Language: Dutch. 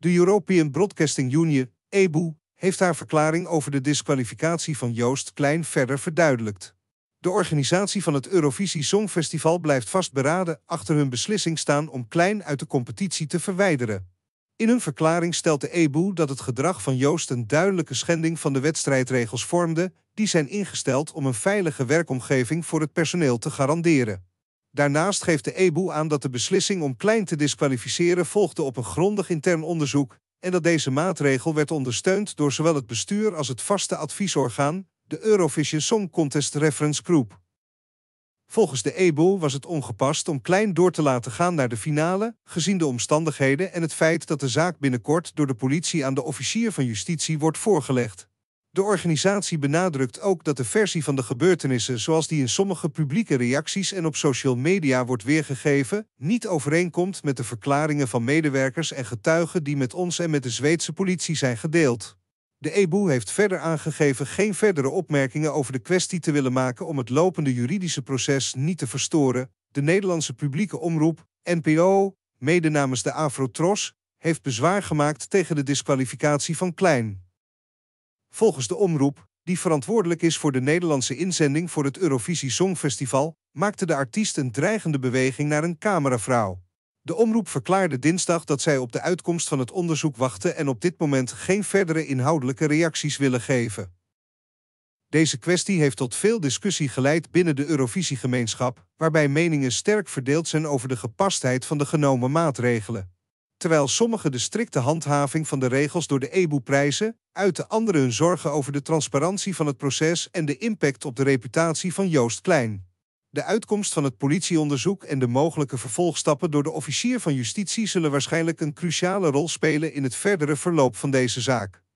De European Broadcasting Union, EBU, heeft haar verklaring over de disqualificatie van Joost Klein verder verduidelijkt. De organisatie van het Eurovisie Songfestival blijft vastberaden achter hun beslissing staan om Klein uit de competitie te verwijderen. In hun verklaring stelt de EBU dat het gedrag van Joost een duidelijke schending van de wedstrijdregels vormde, die zijn ingesteld om een veilige werkomgeving voor het personeel te garanderen. Daarnaast geeft de EBU aan dat de beslissing om Klein te disqualificeren volgde op een grondig intern onderzoek en dat deze maatregel werd ondersteund door zowel het bestuur als het vaste adviesorgaan, de Eurovision Song Contest Reference Group. Volgens de EBO was het ongepast om Klein door te laten gaan naar de finale, gezien de omstandigheden en het feit dat de zaak binnenkort door de politie aan de officier van justitie wordt voorgelegd. De organisatie benadrukt ook dat de versie van de gebeurtenissen zoals die in sommige publieke reacties en op social media wordt weergegeven, niet overeenkomt met de verklaringen van medewerkers en getuigen die met ons en met de Zweedse politie zijn gedeeld. De EBU heeft verder aangegeven geen verdere opmerkingen over de kwestie te willen maken om het lopende juridische proces niet te verstoren. De Nederlandse publieke omroep, NPO, mede namens de Afrotros, heeft bezwaar gemaakt tegen de disqualificatie van Klein volgens de omroep, die verantwoordelijk is voor de Nederlandse inzending voor het Eurovisie Songfestival, maakte de artiest een dreigende beweging naar een cameravrouw. De omroep verklaarde dinsdag dat zij op de uitkomst van het onderzoek wachten en op dit moment geen verdere inhoudelijke reacties willen geven. Deze kwestie heeft tot veel discussie geleid binnen de Eurovisiegemeenschap, waarbij meningen sterk verdeeld zijn over de gepastheid van de genomen maatregelen terwijl sommigen de strikte handhaving van de regels door de EBU prijzen, uiten anderen hun zorgen over de transparantie van het proces en de impact op de reputatie van Joost Klein. De uitkomst van het politieonderzoek en de mogelijke vervolgstappen door de officier van justitie zullen waarschijnlijk een cruciale rol spelen in het verdere verloop van deze zaak.